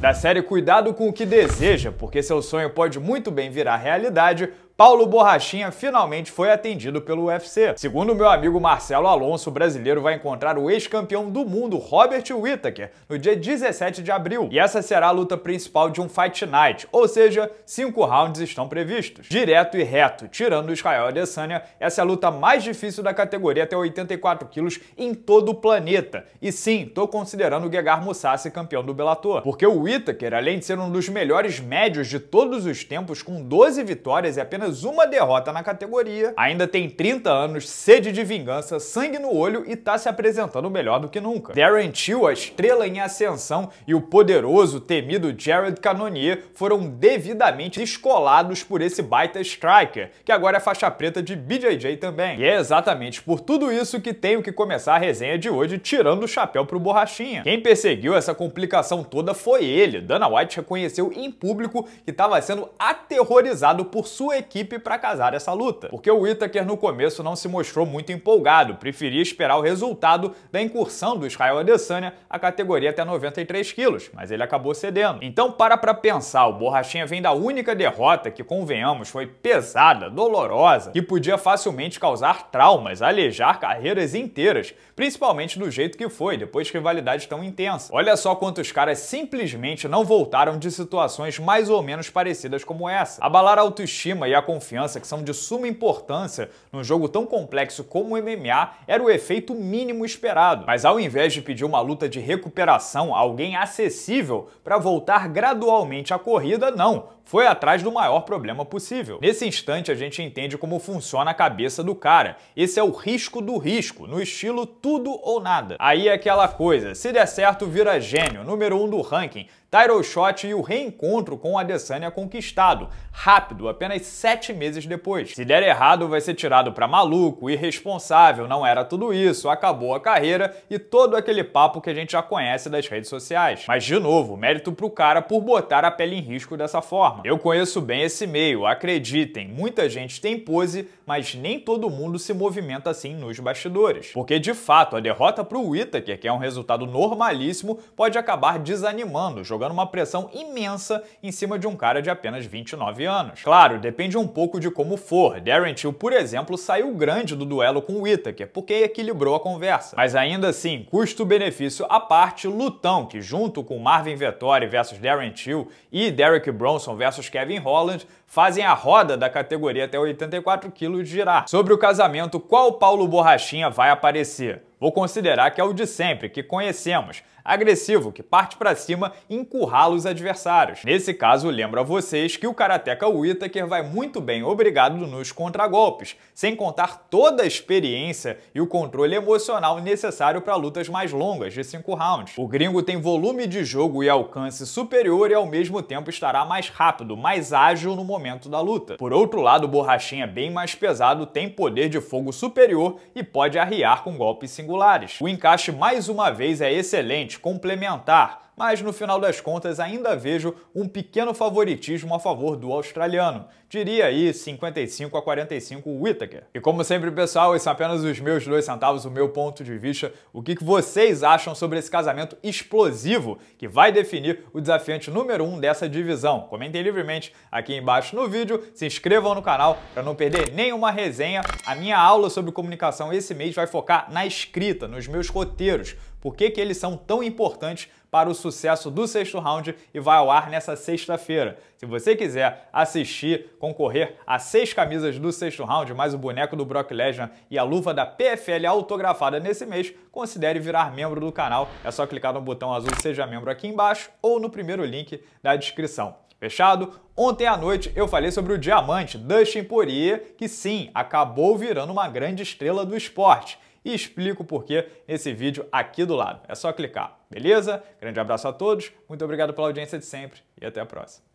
Da série Cuidado com o que deseja, porque seu sonho pode muito bem virar realidade Paulo Borrachinha finalmente foi atendido pelo UFC. Segundo meu amigo Marcelo Alonso, o brasileiro vai encontrar o ex-campeão do mundo Robert Whittaker no dia 17 de abril. E essa será a luta principal de um Fight Night, ou seja, cinco rounds estão previstos. Direto e reto, tirando o Israel Adesanya, essa é a luta mais difícil da categoria até 84 quilos em todo o planeta. E sim, tô considerando o Gegard Mousasi campeão do Bellator, porque o Whittaker, além de ser um dos melhores médios de todos os tempos, com 12 vitórias e apenas apenas uma derrota na categoria, ainda tem 30 anos, sede de vingança, sangue no olho e tá se apresentando melhor do que nunca. Darren Till, a estrela em ascensão, e o poderoso, temido Jared Cannonier foram devidamente descolados por esse baita striker, que agora é faixa preta de BJJ também. E é exatamente por tudo isso que tenho que começar a resenha de hoje tirando o chapéu pro Borrachinha. Quem perseguiu essa complicação toda foi ele. Dana White reconheceu em público que estava sendo aterrorizado por sua equipe equipe para casar essa luta. Porque o Whittaker no começo não se mostrou muito empolgado, preferia esperar o resultado da incursão do Israel Adesanya à categoria até 93 quilos, mas ele acabou cedendo. Então para pra pensar, o Borrachinha vem da única derrota que, convenhamos, foi pesada, dolorosa e podia facilmente causar traumas, alejar carreiras inteiras, principalmente do jeito que foi, depois de rivalidade tão intensa. Olha só quantos caras simplesmente não voltaram de situações mais ou menos parecidas como essa. Abalar a autoestima e a confiança, que são de suma importância num jogo tão complexo como o MMA, era o efeito mínimo esperado. Mas ao invés de pedir uma luta de recuperação a alguém acessível para voltar gradualmente à corrida, não foi atrás do maior problema possível. Nesse instante, a gente entende como funciona a cabeça do cara. Esse é o risco do risco, no estilo tudo ou nada. Aí é aquela coisa, se der certo, vira gênio, número um do ranking, title Shot e o reencontro com o Adesanya conquistado, rápido, apenas sete meses depois. Se der errado, vai ser tirado para maluco, irresponsável, não era tudo isso, acabou a carreira e todo aquele papo que a gente já conhece das redes sociais. Mas, de novo, mérito pro cara por botar a pele em risco dessa forma forma. Eu conheço bem esse meio, acreditem, muita gente tem pose, mas nem todo mundo se movimenta assim nos bastidores. Porque de fato, a derrota para o Whittaker, que é um resultado normalíssimo, pode acabar desanimando, jogando uma pressão imensa em cima de um cara de apenas 29 anos. Claro, depende um pouco de como for. Darren Till, por exemplo, saiu grande do duelo com o Whittaker, porque equilibrou a conversa. Mas ainda assim, custo-benefício à parte, Lutão, que junto com Marvin Vettori versus Darren Till e Derek Bronson versus versus Kevin Holland fazem a roda da categoria até 84 quilos girar. Sobre o casamento, qual Paulo Borrachinha vai aparecer? Vou considerar que é o de sempre, que conhecemos, agressivo, que parte para cima e encurrala os adversários. Nesse caso, lembro a vocês que o Karateka Whittaker vai muito bem obrigado nos contragolpes, sem contar toda a experiência e o controle emocional necessário para lutas mais longas, de 5 rounds. O gringo tem volume de jogo e alcance superior e ao mesmo tempo estará mais rápido, mais ágil no momento da luta. Por outro lado, o borrachinha bem mais pesado tem poder de fogo superior e pode arriar com golpes singulares singulares. O encaixe mais uma vez é excelente, complementar, mas no final das contas ainda vejo um pequeno favoritismo a favor do australiano. Diria aí 55 a 45 Whittaker. E como sempre, pessoal, esses são é apenas os meus dois centavos, o meu ponto de vista. O que vocês acham sobre esse casamento explosivo que vai definir o desafiante número 1 um dessa divisão? Comentem livremente aqui embaixo no vídeo, se inscrevam no canal para não perder nenhuma resenha. A minha aula sobre comunicação esse mês vai focar na escrita, nos meus roteiros por que, que eles são tão importantes para o sucesso do sexto round e vai ao ar nessa sexta-feira. Se você quiser assistir, concorrer a seis camisas do sexto round, mais o boneco do Brock Lesnar e a luva da PFL autografada nesse mês, considere virar membro do canal. É só clicar no botão azul Seja Membro aqui embaixo ou no primeiro link da descrição. Fechado? Ontem à noite eu falei sobre o diamante Dustin Poirier, que sim, acabou virando uma grande estrela do esporte e explico por que nesse vídeo aqui do lado. É só clicar, beleza? Grande abraço a todos, muito obrigado pela audiência de sempre e até a próxima.